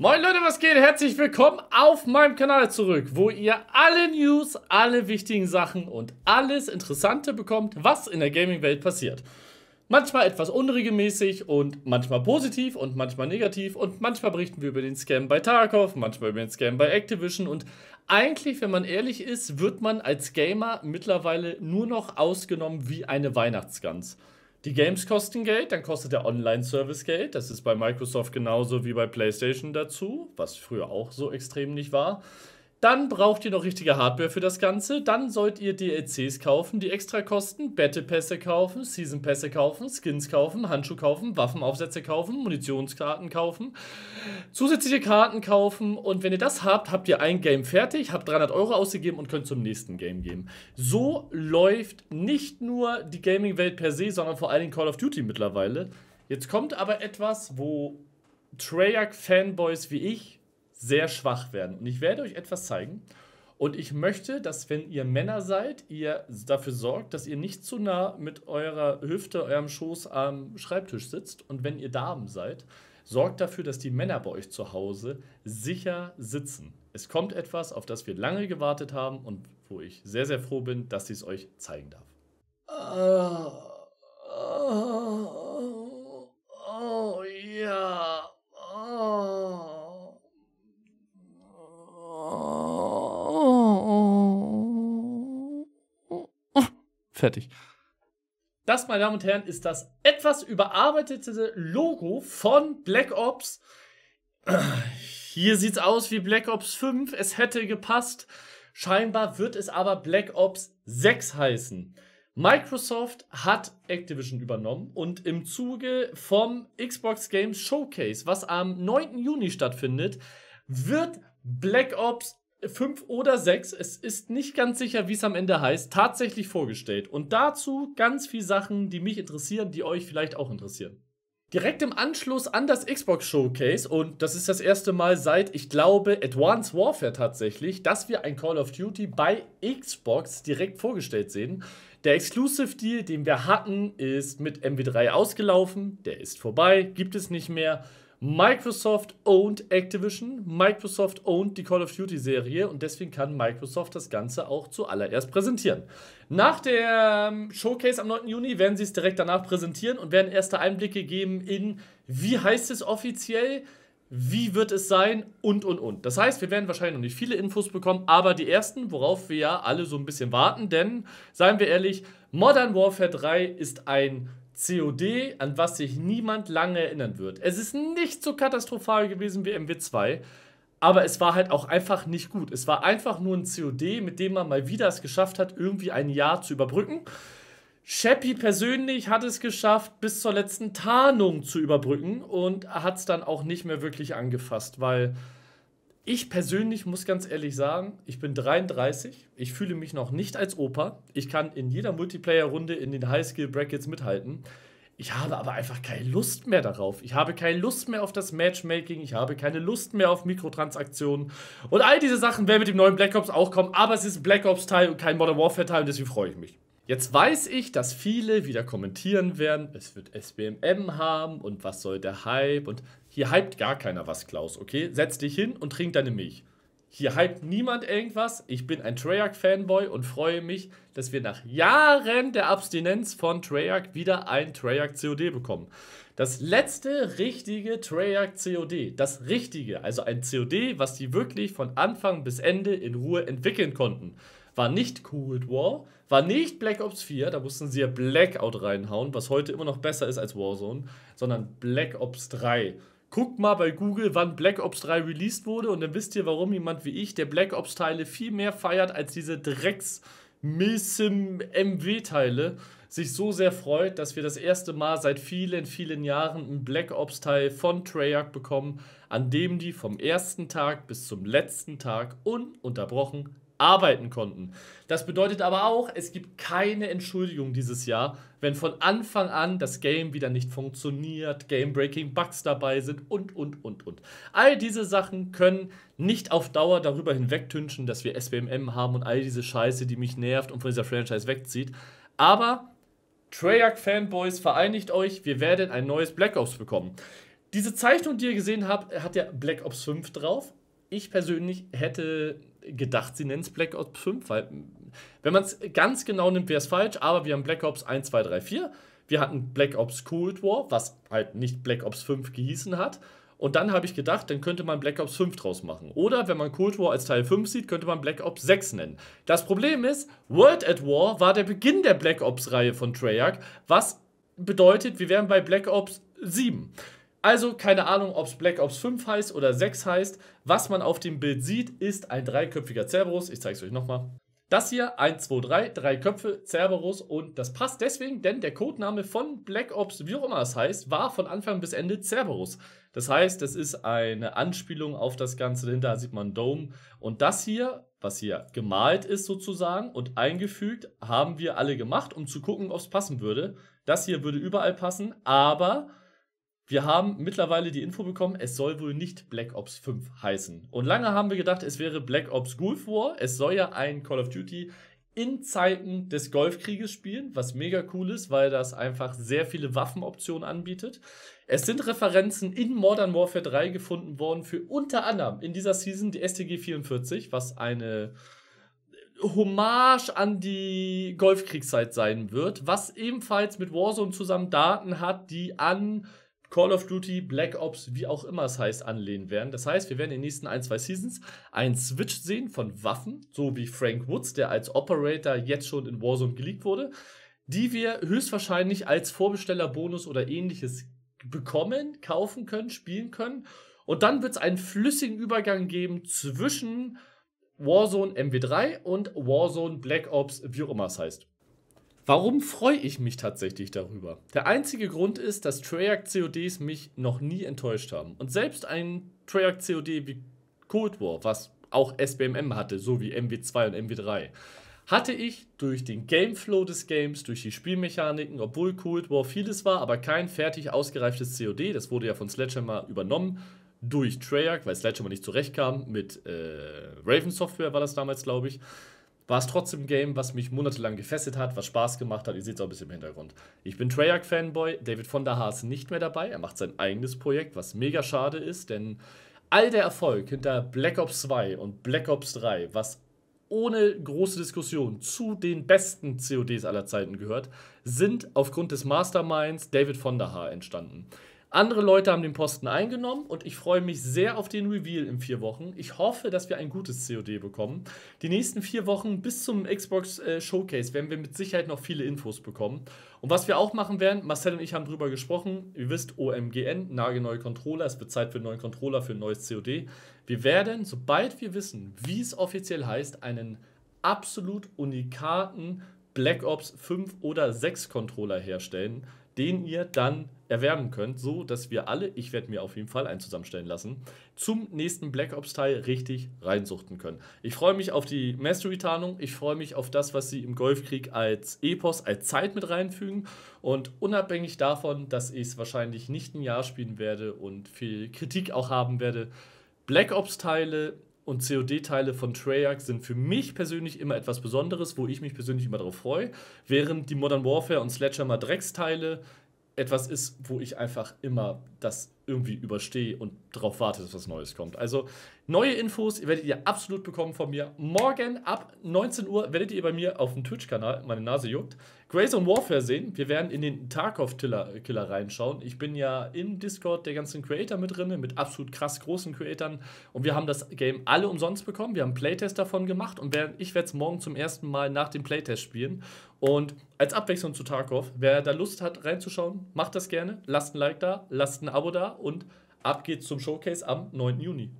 Moin Leute, was geht? Herzlich willkommen auf meinem Kanal zurück, wo ihr alle News, alle wichtigen Sachen und alles Interessante bekommt, was in der Gaming-Welt passiert. Manchmal etwas unregelmäßig und manchmal positiv und manchmal negativ und manchmal berichten wir über den Scam bei Tarkov, manchmal über den Scam bei Activision und eigentlich, wenn man ehrlich ist, wird man als Gamer mittlerweile nur noch ausgenommen wie eine Weihnachtsgans. Die Games kosten Geld, dann kostet der Online-Service Geld. Das ist bei Microsoft genauso wie bei PlayStation dazu, was früher auch so extrem nicht war. Dann braucht ihr noch richtige Hardware für das Ganze. Dann sollt ihr DLCs kaufen, die extra kosten, Battle Pässe kaufen, Season Pässe kaufen, Skins kaufen, Handschuhe kaufen, Waffenaufsätze kaufen, Munitionskarten kaufen, zusätzliche Karten kaufen. Und wenn ihr das habt, habt ihr ein Game fertig, habt 300 Euro ausgegeben und könnt zum nächsten Game gehen. So läuft nicht nur die Gaming-Welt per se, sondern vor allen Dingen Call of Duty mittlerweile. Jetzt kommt aber etwas, wo Treyarch-Fanboys wie ich sehr schwach werden. Und ich werde euch etwas zeigen. Und ich möchte, dass wenn ihr Männer seid, ihr dafür sorgt, dass ihr nicht zu nah mit eurer Hüfte, eurem Schoß am Schreibtisch sitzt. Und wenn ihr Damen seid, sorgt dafür, dass die Männer bei euch zu Hause sicher sitzen. Es kommt etwas, auf das wir lange gewartet haben und wo ich sehr, sehr froh bin, dass ich es euch zeigen darf. Ah. Fertig. Das, meine Damen und Herren, ist das etwas überarbeitete Logo von Black Ops. Hier sieht's aus wie Black Ops 5. Es hätte gepasst. Scheinbar wird es aber Black Ops 6 heißen. Microsoft hat Activision übernommen und im Zuge vom Xbox Games Showcase, was am 9. Juni stattfindet, wird Black Ops 5 oder 6, es ist nicht ganz sicher, wie es am Ende heißt, tatsächlich vorgestellt. Und dazu ganz viele Sachen, die mich interessieren, die euch vielleicht auch interessieren. Direkt im Anschluss an das Xbox Showcase, und das ist das erste Mal seit, ich glaube, Advanced Warfare tatsächlich, dass wir ein Call of Duty bei Xbox direkt vorgestellt sehen. Der Exclusive Deal, den wir hatten, ist mit MW3 ausgelaufen, der ist vorbei, gibt es nicht mehr. Microsoft owned Activision, Microsoft owned die Call of Duty Serie und deswegen kann Microsoft das Ganze auch zuallererst präsentieren. Nach der ähm, Showcase am 9. Juni werden sie es direkt danach präsentieren und werden erste Einblicke geben in, wie heißt es offiziell, wie wird es sein und und und. Das heißt, wir werden wahrscheinlich noch nicht viele Infos bekommen, aber die ersten, worauf wir ja alle so ein bisschen warten, denn seien wir ehrlich, Modern Warfare 3 ist ein COD, an was sich niemand lange erinnern wird. Es ist nicht so katastrophal gewesen wie MW2, aber es war halt auch einfach nicht gut. Es war einfach nur ein COD, mit dem man mal wieder es geschafft hat, irgendwie ein Jahr zu überbrücken. Sheppy persönlich hat es geschafft, bis zur letzten Tarnung zu überbrücken und hat es dann auch nicht mehr wirklich angefasst, weil ich persönlich muss ganz ehrlich sagen, ich bin 33, ich fühle mich noch nicht als Opa. Ich kann in jeder Multiplayer-Runde in den Highskill-Brackets mithalten. Ich habe aber einfach keine Lust mehr darauf. Ich habe keine Lust mehr auf das Matchmaking. Ich habe keine Lust mehr auf Mikrotransaktionen. Und all diese Sachen werden mit dem neuen Black Ops auch kommen. Aber es ist ein Black Ops-Teil und kein Modern Warfare-Teil und deswegen freue ich mich. Jetzt weiß ich, dass viele wieder kommentieren werden, es wird SBMM haben und was soll der Hype und hier hypt gar keiner was, Klaus, okay? Setz dich hin und trink deine Milch. Hier hypt niemand irgendwas. Ich bin ein Treyarch-Fanboy und freue mich, dass wir nach Jahren der Abstinenz von Treyarch wieder ein Treyarch-COD bekommen. Das letzte richtige Treyarch-COD. Das richtige, also ein COD, was die wirklich von Anfang bis Ende in Ruhe entwickeln konnten. War nicht Cold War, war nicht Black Ops 4, da mussten sie ja Blackout reinhauen, was heute immer noch besser ist als Warzone, sondern Black Ops 3. Guckt mal bei Google, wann Black Ops 3 released wurde und dann wisst ihr, warum jemand wie ich der Black Ops Teile viel mehr feiert als diese Drecks Milsim MW Teile sich so sehr freut, dass wir das erste Mal seit vielen, vielen Jahren einen Black Ops Teil von Treyarch bekommen, an dem die vom ersten Tag bis zum letzten Tag ununterbrochen arbeiten konnten. Das bedeutet aber auch, es gibt keine Entschuldigung dieses Jahr, wenn von Anfang an das Game wieder nicht funktioniert, Game-Breaking Bugs dabei sind und, und, und, und. All diese Sachen können nicht auf Dauer darüber hinwegtünschen, dass wir SBMM haben und all diese Scheiße, die mich nervt und von dieser Franchise wegzieht. Aber Treyarch-Fanboys, vereinigt euch, wir werden ein neues Black Ops bekommen. Diese Zeichnung, die ihr gesehen habt, hat ja Black Ops 5 drauf. Ich persönlich hätte gedacht, sie nennen es Black Ops 5, weil wenn man es ganz genau nimmt, wäre es falsch, aber wir haben Black Ops 1, 2, 3, 4. Wir hatten Black Ops Cold War, was halt nicht Black Ops 5 gehießen hat. Und dann habe ich gedacht, dann könnte man Black Ops 5 draus machen. Oder wenn man Cold War als Teil 5 sieht, könnte man Black Ops 6 nennen. Das Problem ist, World at War war der Beginn der Black Ops-Reihe von Treyarch, was bedeutet, wir wären bei Black Ops 7. Also keine Ahnung, ob es Black Ops 5 heißt oder 6 heißt. Was man auf dem Bild sieht, ist ein dreiköpfiger Cerberus. Ich zeige es euch nochmal. Das hier, 1, 2, 3, drei Köpfe, Cerberus und das passt deswegen, denn der Codename von Black Ops, wie auch immer es heißt, war von Anfang bis Ende Cerberus. Das heißt, es ist eine Anspielung auf das Ganze. da sieht man Dome und das hier, was hier gemalt ist sozusagen und eingefügt, haben wir alle gemacht, um zu gucken, ob es passen würde. Das hier würde überall passen, aber wir haben mittlerweile die Info bekommen, es soll wohl nicht Black Ops 5 heißen. Und lange haben wir gedacht, es wäre Black Ops Gulf War. Es soll ja ein Call of Duty in Zeiten des Golfkrieges spielen, was mega cool ist, weil das einfach sehr viele Waffenoptionen anbietet. Es sind Referenzen in Modern Warfare 3 gefunden worden für unter anderem in dieser Season die STG 44, was eine Hommage an die Golfkriegszeit sein wird, was ebenfalls mit Warzone zusammen Daten hat, die an Call of Duty, Black Ops, wie auch immer es heißt, anlehnen werden. Das heißt, wir werden in den nächsten ein, zwei Seasons einen Switch sehen von Waffen, so wie Frank Woods, der als Operator jetzt schon in Warzone geleakt wurde, die wir höchstwahrscheinlich als Vorbestellerbonus oder ähnliches bekommen, kaufen können, spielen können. Und dann wird es einen flüssigen Übergang geben zwischen Warzone MW3 und Warzone Black Ops, wie auch immer es heißt. Warum freue ich mich tatsächlich darüber? Der einzige Grund ist, dass Treyarch CODs mich noch nie enttäuscht haben. Und selbst ein Treyarch COD wie Cold War, was auch SBMM hatte, so wie MW2 und MW3, hatte ich durch den Gameflow des Games, durch die Spielmechaniken, obwohl Cold War vieles war, aber kein fertig ausgereiftes COD, das wurde ja von Sledgehammer übernommen, durch Treyarch, weil Sledgehammer nicht zurechtkam, mit äh, Raven Software war das damals, glaube ich war es trotzdem ein Game, was mich monatelang gefesselt hat, was Spaß gemacht hat. Ihr seht es auch ein bisschen im Hintergrund. Ich bin Treyarch-Fanboy, David von der Haas nicht mehr dabei. Er macht sein eigenes Projekt, was mega schade ist, denn all der Erfolg hinter Black Ops 2 und Black Ops 3, was ohne große Diskussion zu den besten CODs aller Zeiten gehört, sind aufgrund des Masterminds David von der Haar entstanden. Andere Leute haben den Posten eingenommen und ich freue mich sehr auf den Reveal in vier Wochen. Ich hoffe, dass wir ein gutes COD bekommen. Die nächsten vier Wochen bis zum Xbox äh, Showcase werden wir mit Sicherheit noch viele Infos bekommen. Und was wir auch machen werden, Marcel und ich haben drüber gesprochen. Ihr wisst, OMGN, nagelneue Controller. Es wird Zeit für einen neuen Controller, für ein neues COD. Wir werden, sobald wir wissen, wie es offiziell heißt, einen absolut unikaten Black Ops 5 oder 6 Controller herstellen, den ihr dann erwerben könnt, so dass wir alle, ich werde mir auf jeden Fall einen zusammenstellen lassen, zum nächsten Black Ops Teil richtig reinsuchten können. Ich freue mich auf die Mastery-Tarnung, ich freue mich auf das, was sie im Golfkrieg als Epos, als Zeit mit reinfügen und unabhängig davon, dass ich es wahrscheinlich nicht ein Jahr spielen werde und viel Kritik auch haben werde, Black Ops Teile und COD-Teile von Treyarch sind für mich persönlich immer etwas Besonderes, wo ich mich persönlich immer darauf freue, während die Modern Warfare und Sledgehammer Drecksteile etwas ist, wo ich einfach immer das irgendwie überstehe und darauf warte, dass was Neues kommt. Also neue Infos werdet ihr absolut bekommen von mir. Morgen ab 19 Uhr werdet ihr bei mir auf dem Twitch-Kanal, meine Nase juckt, Grayson Warfare sehen. Wir werden in den Tarkov-Killer reinschauen. Ich bin ja im Discord der ganzen Creator mit drin, mit absolut krass großen Creatoren. Und wir haben das Game alle umsonst bekommen. Wir haben einen Playtest davon gemacht und ich werde es morgen zum ersten Mal nach dem Playtest spielen. Und als Abwechslung zu Tarkov, wer da Lust hat reinzuschauen, macht das gerne. Lasst ein Like da, lasst ein Abo da und ab geht's zum Showcase am 9. Juni.